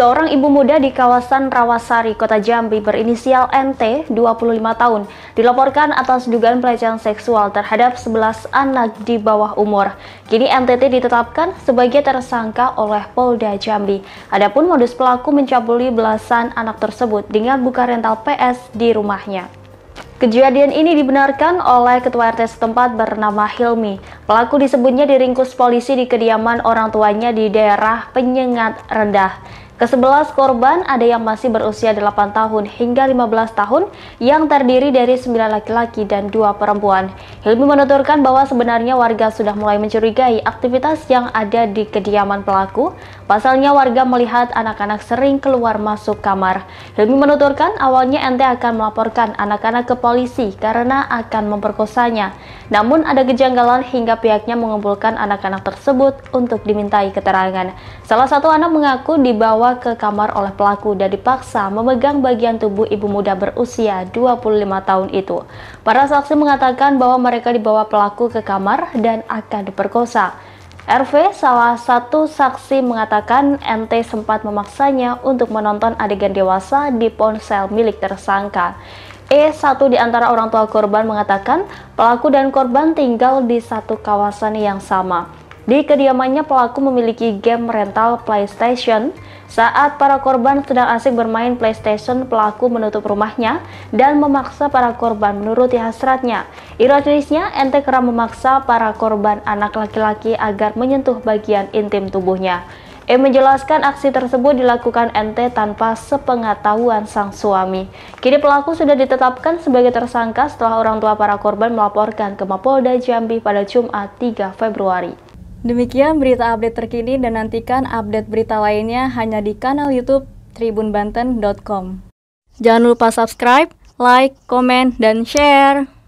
Seorang ibu muda di kawasan Rawasari, Kota Jambi berinisial NT, 25 tahun, dilaporkan atas dugaan pelecehan seksual terhadap 11 anak di bawah umur. Kini NTT ditetapkan sebagai tersangka oleh Polda Jambi. Adapun modus pelaku mencabuli belasan anak tersebut dengan buka rental PS di rumahnya. Kejadian ini dibenarkan oleh Ketua RT setempat bernama Hilmi. Pelaku disebutnya diringkus polisi di kediaman orang tuanya di daerah penyengat rendah. Kesebelas korban ada yang masih berusia 8 tahun hingga 15 tahun yang terdiri dari 9 laki-laki dan dua perempuan. Hilmi menuturkan bahwa sebenarnya warga sudah mulai mencurigai aktivitas yang ada di kediaman pelaku. Pasalnya warga melihat anak-anak sering keluar masuk kamar. Hilmi menuturkan awalnya NT akan melaporkan anak-anak ke polisi karena akan memperkosanya. Namun ada kejanggalan hingga pihaknya mengumpulkan anak-anak tersebut untuk dimintai keterangan. Salah satu anak mengaku dibawa ke kamar oleh pelaku dan dipaksa memegang bagian tubuh ibu muda berusia 25 tahun itu. Para saksi mengatakan bahwa mereka dibawa pelaku ke kamar dan akan diperkosa. RV, salah satu saksi mengatakan NT sempat memaksanya untuk menonton adegan dewasa di ponsel milik tersangka. E, satu di antara orang tua korban mengatakan pelaku dan korban tinggal di satu kawasan yang sama. Di kediamannya pelaku memiliki game rental PlayStation. Saat para korban sedang asik bermain PlayStation, pelaku menutup rumahnya dan memaksa para korban menuruti hasratnya. Ironisnya, ente kerap memaksa para korban anak laki-laki agar menyentuh bagian intim tubuhnya. E menjelaskan aksi tersebut dilakukan NT tanpa sepengetahuan sang suami. Kini pelaku sudah ditetapkan sebagai tersangka setelah orang tua para korban melaporkan ke Mapolda Jambi pada Jumat 3 Februari. Demikian berita update terkini dan nantikan update berita lainnya hanya di kanal YouTube tribunbanten.com. Jangan lupa subscribe, like, komen, dan share.